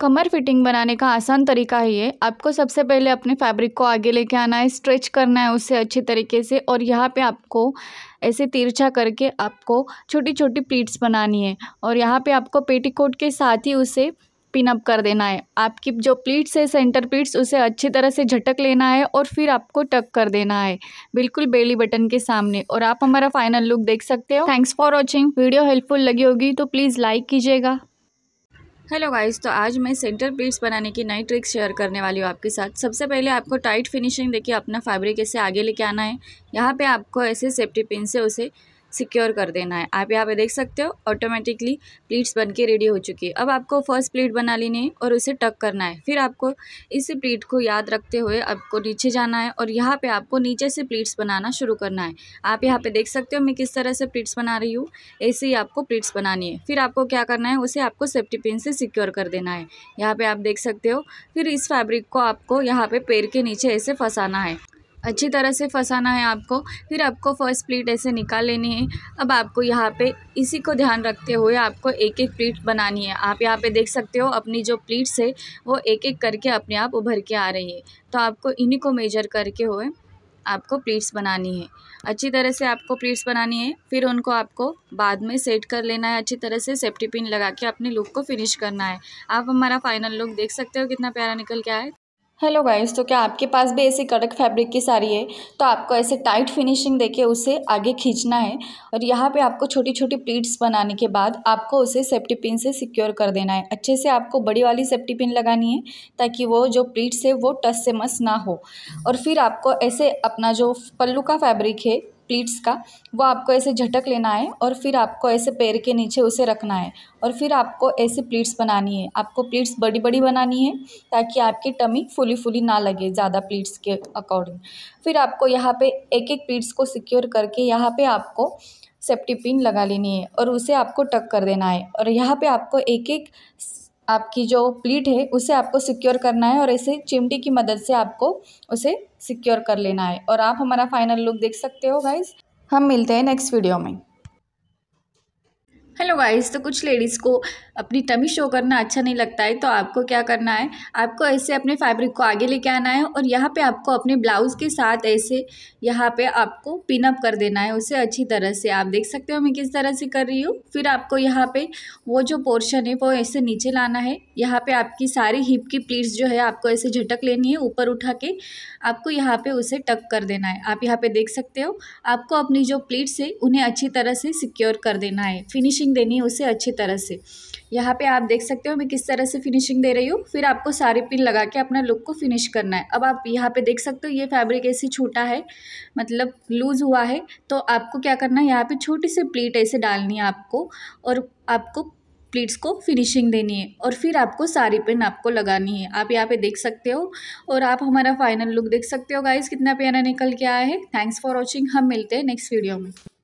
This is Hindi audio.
कमर फिटिंग बनाने का आसान तरीका है ये आपको सबसे पहले अपने फैब्रिक को आगे लेके आना है स्ट्रेच करना है उससे अच्छे तरीके से और यहाँ पे आपको ऐसे तिरछा करके आपको छोटी छोटी प्लीट्स बनानी है और यहाँ पे आपको पेटीकोट के साथ ही उसे पिनअप कर देना है आपकी जो प्लीट्स है सेंटर प्लीट्स उसे अच्छी तरह से झटक लेना है और फिर आपको टक कर देना है बिल्कुल बेली बटन के सामने और आप हमारा फाइनल लुक देख सकते हो thanks for watching video helpful लगी होगी तो प्लीज़ लाइक कीजिएगा हेलो गाइस तो आज मैं सेंटर पीस बनाने की नई ट्रिक शेयर करने वाली हूँ आपके साथ सबसे पहले आपको टाइट फिनिशिंग देखिए अपना फैब्रिक ऐसे आगे लेके आना है यहाँ पे आपको ऐसे सेफ्टी पिन से उसे सिक्योर कर देना है आप यहाँ पे देख सकते हो ऑटोमेटिकली प्लीट्स बन के रेडी हो चुकी है अब आपको फर्स्ट प्लीट बना लेनी है और उसे टक करना है फिर आपको इस प्लीट को याद रखते हुए आपको नीचे जाना है और यहाँ पर आपको नीचे से प्लीट्स बनाना शुरू करना है आप यहाँ पर देख सकते हो मैं किस तरह से प्लीट्स बना रही हूँ ऐसे ही आपको प्लीट्स बनानी है फिर आपको क्या करना है उसे आपको सेफ्टी पिन से सिक्योर कर देना है यहाँ पर आप देख सकते हो फिर इस फैब्रिक को आपको यहाँ पर पेड़ पैर के नीचे ऐसे फंसाना है अच्छी तरह से फंसाना है आपको फिर आपको फर्स्ट प्लीट ऐसे निकाल लेनी है अब आपको यहाँ पे इसी को ध्यान रखते हुए आपको एक एक प्लीट बनानी है आप यहाँ पे देख सकते हो अपनी जो प्लीट्स है वो एक एक करके अपने आप उभर के आ रही है तो आपको इन्हीं को मेजर करके हुए आपको प्लीट्स बनानी है अच्छी तरह से आपको प्लीट्स बनानी है फिर उनको आपको बाद में सेट कर लेना है अच्छी तरह से सेफ्टी पिन लगा के अपने लुक को फिनिश करना है आप हमारा फाइनल लुक देख सकते हो कितना प्यारा निकल के आए हेलो गाइस तो क्या आपके पास भी ऐसी कड़क फैब्रिक की साड़ी है तो आपको ऐसे टाइट फिनिशिंग देके उसे आगे खींचना है और यहाँ पे आपको छोटी छोटी प्लीट्स बनाने के बाद आपको उसे सेफ्टी पिन से सिक्योर कर देना है अच्छे से आपको बड़ी वाली सेफ्टी पिन लगानी है ताकि वो जो प्लीट्स है वो टस से मस ना हो और फिर आपको ऐसे अपना जो पल्लू का फैब्रिक है प्लीट्स का वो आपको ऐसे झटक लेना है और फिर आपको ऐसे पैर के नीचे उसे रखना है और फिर आपको ऐसे प्लीट्स बनानी है आपको प्लीट्स बड़ी बड़ी बनानी है ताकि आपकी टमी फुली फुली ना लगे ज़्यादा प्लीट्स के अकॉर्डिंग फिर आपको यहाँ पे एक एक प्लीट्स को सिक्योर करके यहाँ पे आपको सेफ्टी पिन लगा लेनी है और उसे आपको टक कर देना है और यहाँ पर आपको एक एक आपकी जो प्लीट है उसे आपको सिक्योर करना है और ऐसे चिमटी की मदद से आपको उसे सिक्योर कर लेना है और आप हमारा फाइनल लुक देख सकते हो गाइज हम मिलते हैं नेक्स्ट वीडियो में हेलो गाइज तो कुछ लेडीज़ को अपनी टमी शो करना अच्छा नहीं लगता है तो आपको क्या करना है आपको ऐसे अपने फैब्रिक को आगे लेके आना है और यहाँ पे आपको अपने ब्लाउज़ के साथ ऐसे यहाँ पे आपको पिनअप कर देना है उसे अच्छी तरह से आप देख सकते हो मैं किस तरह से कर रही हूँ फिर आपको यहाँ पे वो जो पोर्शन है वो ऐसे नीचे लाना है यहाँ पर आपकी सारी हिप की प्लीट्स जो है आपको ऐसे झटक लेनी है ऊपर उठा के आपको यहाँ पर उसे टक कर देना है आप यहाँ पर देख सकते हो आपको अपनी जो प्लीट्स है उन्हें अच्छी तरह से सिक्योर कर देना है फिनिशिंग देनी है उसे अच्छी तरह से यहाँ पे आप देख सकते हो मैं किस तरह से फिनिशिंग दे रही हूँ फिर आपको सारे पिन लगा के अपना लुक को फिनिश करना है अब आप यहाँ पे देख सकते हो ये फैब्रिक ऐसे छोटा है मतलब लूज़ हुआ है तो आपको क्या करना है यहाँ पे छोटी सी प्लीट ऐसे डालनी है आपको और आपको प्लीट्स को फिनिशिंग देनी है और फिर आपको सारी पेन आपको लगानी है आप यहाँ पे देख सकते हो और आप हमारा फाइनल लुक देख सकते हो गाइस कितना प्यारा निकल के आया है थैंक्स फॉर वॉचिंग हम मिलते हैं नेक्स्ट वीडियो में